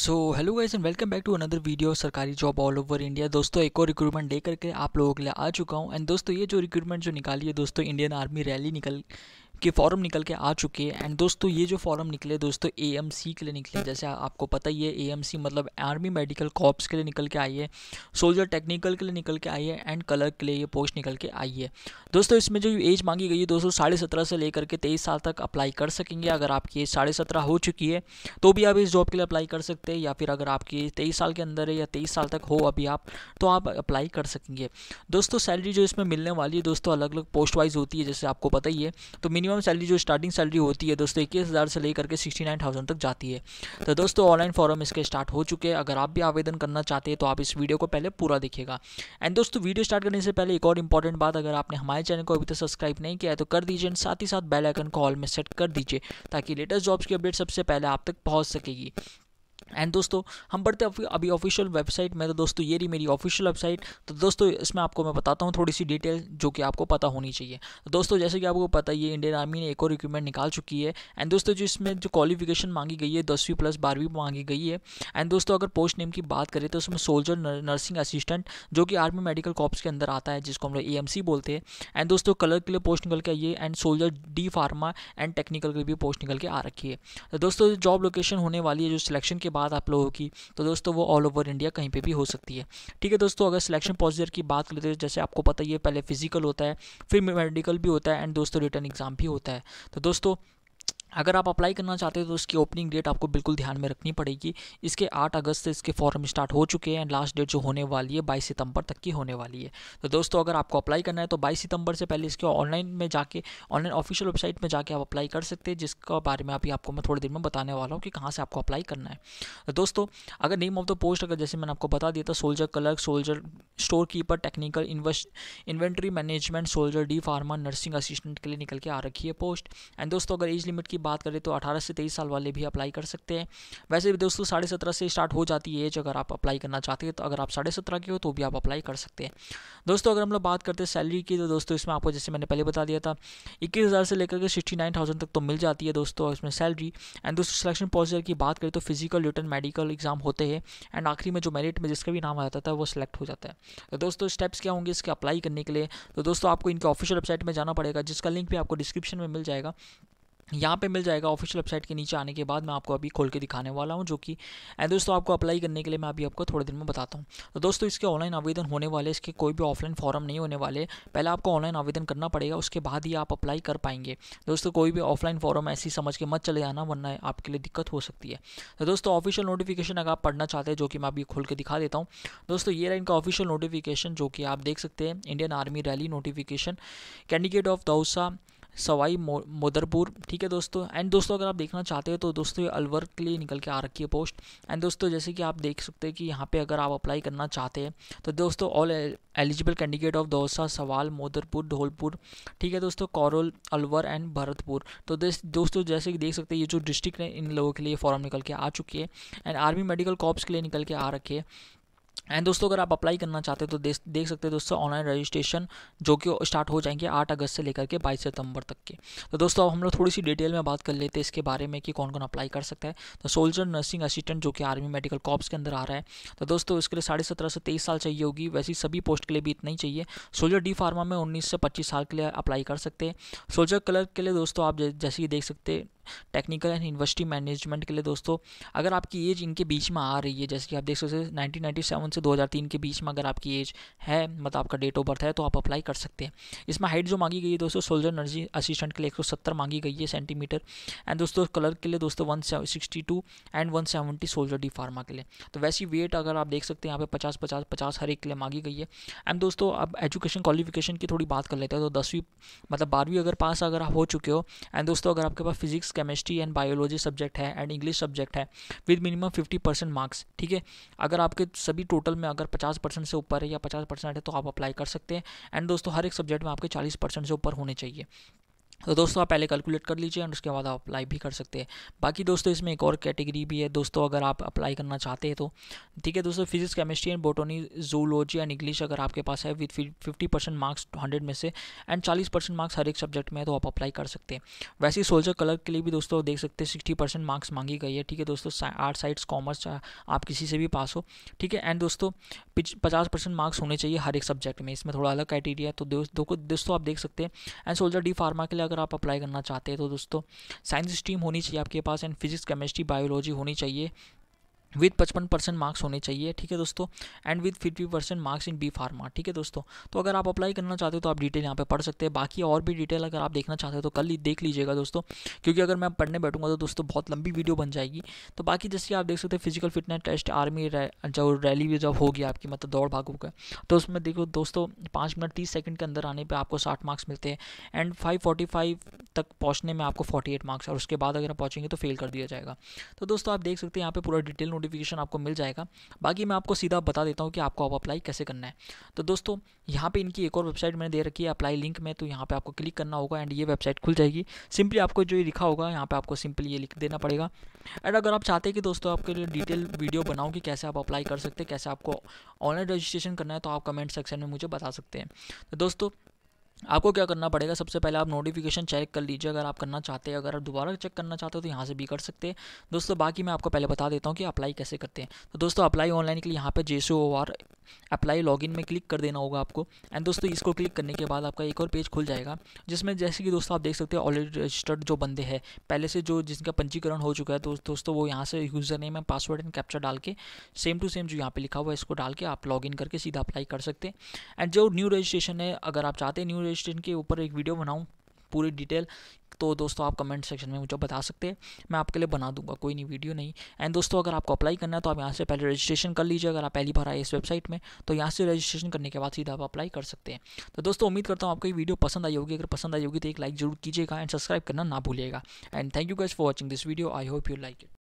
so hello guys and welcome back to another video सरकारी job all over India दोस्तों एक और recruitment दे करके आप लोगों के लिए आ चुका हूँ एंड दोस्तों ये जो रिक्रूटमेंट जो निकाली है दोस्तों इंडियन आर्मी रैली निकल के फॉर्म निकल के आ चुके हैं एंड दोस्तों ये जो फॉर्म निकले दोस्तों ए के लिए निकले जैसे आपको पता ही है ए मतलब आर्मी मेडिकल कॉप्स के लिए निकल के आई है सोल्जर टेक्निकल के लिए निकल के आई है एंड कलर के लिए ये पोस्ट निकल के आई है दोस्तों इसमें जो एज मांगी गई है दोस्तों साढ़े सत्रह से लेकर के तेईस साल तक अप्लाई कर सकेंगे अगर आपकी एज साढ़े सत्रह हो चुकी है तो भी आप इस जॉब के लिए अप्लाई कर सकते हैं या फिर अगर आपकी तेईस साल के अंदर है या तेईस साल तक हो अभी आप तो आप अप्लाई कर सकेंगे दोस्तों सैलरी जो इसमें मिलने वाली है दोस्तों अलग अलग पोस्ट वाइज होती है जैसे आपको पता ही है तो मिनिमम मिनिमम सैलरी जो स्टार्टिंग सैलरी होती है दोस्तों इक्कीस हज़ार से लेकर के सिक्सटी नाइन थाउजेंड तक जाती है तो दोस्तों ऑनलाइन फॉर्म इसके स्टार्ट हो चुके हैं अगर आप भी आवेदन करना चाहते हैं तो आप इस वीडियो को पहले पूरा देखिएगा एंड दोस्तों वीडियो स्टार्ट करने से पहले एक और इंपॉर्टेंट बात अगर आपने हमारे चैनल को अभी तक सब्सक्राइब नहीं किया है तो कर दीजिए एंड साथ ही साथ बेल आइकन को ऑल में सेट कर दीजिए ताकि लेटेस्ट जॉब्स की अपडेट सबसे पहले आप तक पहुँच सकेगी एंड दोस्तों हम बढ़ते अभी ऑफिशियल वेबसाइट में तो दोस्तों ये रही मेरी ऑफिशियल वेबसाइट तो दोस्तों इसमें आपको मैं बताता हूँ थोड़ी सी डिटेल जो कि आपको पता होनी चाहिए तो दोस्तों जैसे कि आपको पता ये इंडियन आर्मी ने एक और रिक्रूटमेंट निकाल चुकी है एंड दोस्तों जो इसमें जो क्वालिफिकेशन मांगी गई है दसवीं प्लस बारहवीं मांगी गई है एंड दोस्तों अगर पोस्ट नेम की बात करें तो उसमें सोल्जर नर्सिंग असिस्टेंट जो कि आर्मी मेडिकल कॉप्स के अंदर आता है जिसको हम लोग ए बोलते हैं एंड दोस्तों कलर के लिए पोस्ट निकल के आई है and soldier D pharma and technical के लिए भी पोस्ट निकल के आ रखी है तो दोस्तों जॉब लोकेशन होने वाली है जो सिलेक्शन के बाद बात आप लोगों की तो दोस्तों वो ऑल ओवर इंडिया कहीं पर भी हो सकती है ठीक है दोस्तों अगर सिलेक्शन प्रोसीजर की बात करते हैं जैसे आपको पता ही है पहले फिजिकल होता है फिर मेडिकल भी होता है एंड दोस्तों रिटर्न एग्जाम भी होता है तो दोस्तों अगर आप अप्लाई करना चाहते हो तो इसकी ओपनिंग डेट आपको बिल्कुल ध्यान में रखनी पड़ेगी इसके 8 अगस्त से इसके फॉर्म स्टार्ट हो चुके हैं एंड लास्ट डेट जो होने वाली है 22 सितंबर तक की होने वाली है तो दोस्तों अगर आपको अप्लाई करना है तो 22 सितंबर से पहले इसके ऑनलाइन में जाके ऑनलाइन ऑफिशियल वेबसाइट में जाके आप अप्लाई कर सकते हैं जिसका बारे में अभी आपको मैं थोड़ी देर में बताने वाला हूँ कि कहाँ से आपको अप्लाई करना है तो दोस्तों अगर नेम ऑफ द पोस्ट अगर जैसे मैंने आपको बता दिया था soldier clerk soldier store keeper technical inventory management soldier D pharma nursing assistant के लिए निकल के आ रखी है पोस्ट एंड दोस्तों अगर एज लिमिट की बात करें तो अठारह से तेईस साल वाले भी अप्लाई कर सकते हैं वैसे भी दोस्तों साढ़े सत्रह से स्टार्ट हो जाती है एज अगर आप अप्लाई करना चाहते हैं तो अगर आप साढ़े सत्रह के हो तो भी आप अप्लाई कर सकते हैं दोस्तों अगर हम लोग बात करते हैं सैलरी की तो दोस्तों इसमें आपको जैसे मैंने पहले बता दिया था इक्कीस हज़ार से लेकर के सिक्सटी नाइन थाउजेंड तक तो मिल जाती है दोस्तों इसमें सैलरी एंड दोस्तों सिलेक्शन प्रोसीजर की बात करें तो फिजिकल रिटर्न मेडिकल एग्जाम होते हैं एंड आखिरी में जो मेरिट में जिसका भी नाम आ जाता है वो सिलेक्ट हो जाता है तो दोस्तों स्टेप्स क्या होंगे इसके अप्लाई करने के लिए तो दोस्तों आपको इनके ऑफिशियल वेबसाइट में जाना पड़ेगा जिसका लिंक भी आपको डिस्क्रिप्शन में मिल जाएगा यहाँ पे मिल जाएगा ऑफिशियल वेबसाइट के नीचे आने के बाद मैं आपको अभी खोल के दिखाने वाला हूँ जो कि दोस्तों आपको अप्लाई करने के लिए मैं अभी आपको थोड़े दिन में बताता हूँ तो दोस्तों इसके ऑनलाइन आवेदन होने वाले इसके कोई भी ऑफलाइन फॉर्म नहीं होने वाले पहले आपको ऑनलाइन आवेदन करना पड़ेगा उसके बाद ही आप अप्लाई कर पाएंगे दोस्तों कोई भी ऑफलाइन फॉर्म ऐसी समझ के मत चले जाना वरना आपके लिए दिक्कत हो सकती है तो दोस्तों ऑफिशियल नोटिफिकेशन अगर आप पढ़ना चाहते हैं जो कि मैं अभी खोल के दिखा देता हूँ दोस्तों ये रहा इनका ऑफिशियल नोटिफिकेशन जो कि आप देख सकते हैं Indian army rally notification candidate of Dausa Sawai Madhopur ठीक है दोस्तों एंड दोस्तों अगर आप देखना चाहते हो तो दोस्तों ये अलवर के लिए निकल के आ रखी है पोस्ट एंड दोस्तों जैसे कि आप देख सकते हैं कि यहाँ पे अगर आप अप्लाई करना चाहते हैं तो दोस्तों all eligible candidate of Dausa Sawai Madhopur Dholpur ठीक है दोस्तों कौरल अलवर एंड भरतपुर तो दोस्तों जैसे कि देख सकते हैं ये जो डिस्ट्रिक्ट है इन लोगों के लिए फॉर्म निकल के आ चुकी है एंड आर्मी मेडिकल कॉप्स के लिए निकल के आ रखे है एंड दोस्तों अगर आप अप्लाई करना चाहते हो तो देख देख सकते हैं दोस्तों ऑनलाइन रजिस्ट्रेशन जो कि स्टार्ट हो जाएंगे आठ अगस्त से लेकर के बाईस सितंबर तक के तो दोस्तों अब हम लोग थोड़ी सी डिटेल में बात कर लेते हैं इसके बारे में कि कौन कौन अप्लाई कर सकता है तो सोल्जर नर्सिंग असिस्टेंट जो कि आर्मी मेडिकल कॉप्स के अंदर आ रहा है तो दोस्तों इसके लिए साढ़े सत्रह से तेईस साल चाहिए होगी वैसी सभी पोस्ट के लिए भी इतना ही चाहिए सोल्जर डी फार्मा में उन्नीस से पच्चीस साल के लिए अप्लाई कर सकते हैं सोल्जर क्लर्क के लिए दोस्तों आप जैसे ही देख सकते टेक्निकल एंड यूनिवर्सिटी मैनेजमेंट के लिए दोस्तों अगर आपकी एज इनके बीच में आ रही है जैसे कि आप देख सकते हैं नाइनटीन से 2003 के बीच में अगर आपकी एज है मतलब आपका डेट ऑफ बर्थ है तो आप अप्लाई कर सकते हैं इसमें हाइट जो मांगी गई है दोस्तों सोल्जर नर्जी असिस्टेंट के लिए एक मांगी गई है सेंटीमीटर एंड दोस्तों कलर के लिए दोस्तों one and one soldier D pharma के लिए तो वैसी वेट अगर आप देख सकते हैं यहाँ पे पचास पचास पचास हर एक के लिए मांगी गई है एंड दोस्तों अब एजुकेशन क्वालिफिकेशन की थोड़ी बात कर लेते हैं तो दसवीं मतलब बारहवीं अगर पास अगर आप हो चुके हो एंड दोस्तों अगर आपके पास physics chemistry and biology subject है एंड इंग्लिश सब्जेक्ट है with minimum fifty percent marks ठीक है अगर आपके सभी टोटल में अगर पचास परसेंट से ऊपर है या पचास परसेंट है तो आप अप्लाई कर सकते हैं एंड दोस्तों हर एक सब्जेक्ट में आपके चालीस परसेंट से ऊपर होने चाहिए तो दोस्तों आप पहले कैलकुलेट कर लीजिए एंड उसके बाद आप अप्लाई भी कर सकते हैं बाकी दोस्तों इसमें एक और कैटेगरी भी है दोस्तों अगर आप अप्लाई करना चाहते हैं तो ठीक है दोस्तों physics chemistry and botany zoology and English अगर आपके पास है with fifty percent marks hundred में से एंड चालीस परसेंट मार्क्स हर एक सब्जेक्ट में है तो आप अप्लाई कर सकते हैं वैसे ही सोल्जर कलर के लिए भी दोस्तों देख सकते हैं सिक्सटी परसेंट मार्क्स मांगी गई है ठीक है दोस्तों आर्ट साइड्स कॉमर्स आप किसी से भी पास हो ठीक है एंड दोस्तों पचास परसेंट मार्क्स होने चाहिए हर एक सब्जेक्ट में इसमें थोड़ा अलग क्राइटेरिया तो दोस्तों दोस्तों आप देख सकते हैं एंड सोल्जर डी फार्मा के लिए अगर आप अप्लाई करना चाहते हैं तो दोस्तों साइंस स्ट्रीम होनी चाहिए आपके पास एंड फिजिक्स केमिस्ट्री बायोलॉजी होनी चाहिए विद पचपन परसेंट मार्क्स होने चाहिए ठीक है दोस्तों and with fifty percent marks in B pharma ठीक है दोस्तों तो अगर आप अप्लाई करना चाहते हो तो आप डिटेल यहाँ पे पढ़ सकते हैं बाकी और भी डिटेल अगर आप देखना चाहते हो तो कल ही देख लीजिएगा दोस्तों क्योंकि अगर मैं पढ़ने बैठूंगा तो दोस्तों बहुत लंबी वीडियो बन जाएगी तो बाकी जैसे आप देख सकते हैं फिजिकल फिटनेस टेस्ट आर्मी जो रैली भी जब होगी आपकी मतलब दौड़ भागों का तो उसमें देखो दोस्तों पाँच मिनट तीस सेकेंड के अंदर आने पर आपको साठ मार्क्स मिलते हैं एंड फाइव फोर्टी फाइव तक पहुँचने में आपको फोर्टी एट मार्क्स और उसके बाद अगर आप पहुँचेंगे तो फेल कर दिया जाएगा तो दोस्तों आप देख सकते हैं यहाँ पर पूरा डिटेल नोटिफिकेशन आपको मिल जाएगा बाकी मैं आपको सीधा बता देता हूँ कि आपको अब अप्लाई कैसे करना है तो दोस्तों यहाँ पे इनकी एक और वेबसाइट मैंने दे रखी है अप्लाई लिंक में तो यहाँ पे आपको क्लिक करना होगा एंड ये वेबसाइट खुल जाएगी सिंपली आपको जो ये लिखा होगा यहाँ पर आपको सिंपली ये लिख देना पड़ेगा एंड अगर आप चाहते हैं कि दोस्तों आपके लिए डिटेल वीडियो बनाऊँ कि कैसे आप अप्लाई कर सकते हैं कैसे आपको ऑनलाइन रजिस्ट्रेशन करना है तो आप कमेंट सेक्शन में मुझे बता सकते हैं तो दोस्तों आपको क्या करना पड़ेगा सबसे पहले आप नोटिफिकेशन चेक कर लीजिए अगर आप करना चाहते हैं अगर आप दोबारा चेक करना चाहते हो तो यहाँ से भी कर सकते हैं दोस्तों बाकी मैं आपको पहले बता देता हूँ कि अप्लाई कैसे करते हैं तो दोस्तों अप्लाई ऑनलाइन के लिए यहाँ पे जे अप्लाई लॉगिन में क्लिक कर देना होगा आपको एंड दोस्तों इसको क्लिक करने के बाद आपका एक और पेज खुल जाएगा जिसमें जैसे कि दोस्तों आप देख सकते हो ऑलरेडी रजिस्टर्ड जो बंदे हैं पहले से जो जिनका पंजीकरण हो चुका है तो दोस्तों वो यहाँ से user name and password and captcha डाल के सेम टू सेम जो यहाँ पर लिखा हुआ है इसको डाल के आप इन करके सीधा अप्लाई कर सकते हैं एंड जो न्यू रजिस्ट्रेशन है अगर आप चाहते हैं न्यू रजिस्ट्रेशन के ऊपर एक वीडियो बनाऊँ पूरी डिटेल तो दोस्तों आप कमेंट सेक्शन में मुझे बता सकते हैं मैं आपके लिए बना दूंगा कोई नहीं वीडियो नहीं एंड दोस्तों अगर आपको अप्लाई करना है तो आप यहाँ से पहले रजिस्ट्रेशन कर लीजिए अगर आप पहली बार आए इस वेबसाइट में तो यहाँ से रजिस्ट्रेशन करने के बाद सीधा आप अप्लाई कर सकते हैं तो दोस्तों उम्मीद करता हूँ आपको ये वीडियो पसंद आई होगी अगर पसंद आई होगी तो एक लाइक जरूर कीजिएगा एंड सब्सक्राइब करना ना भूलिएगा and thank you guys for watching this video I hope you like it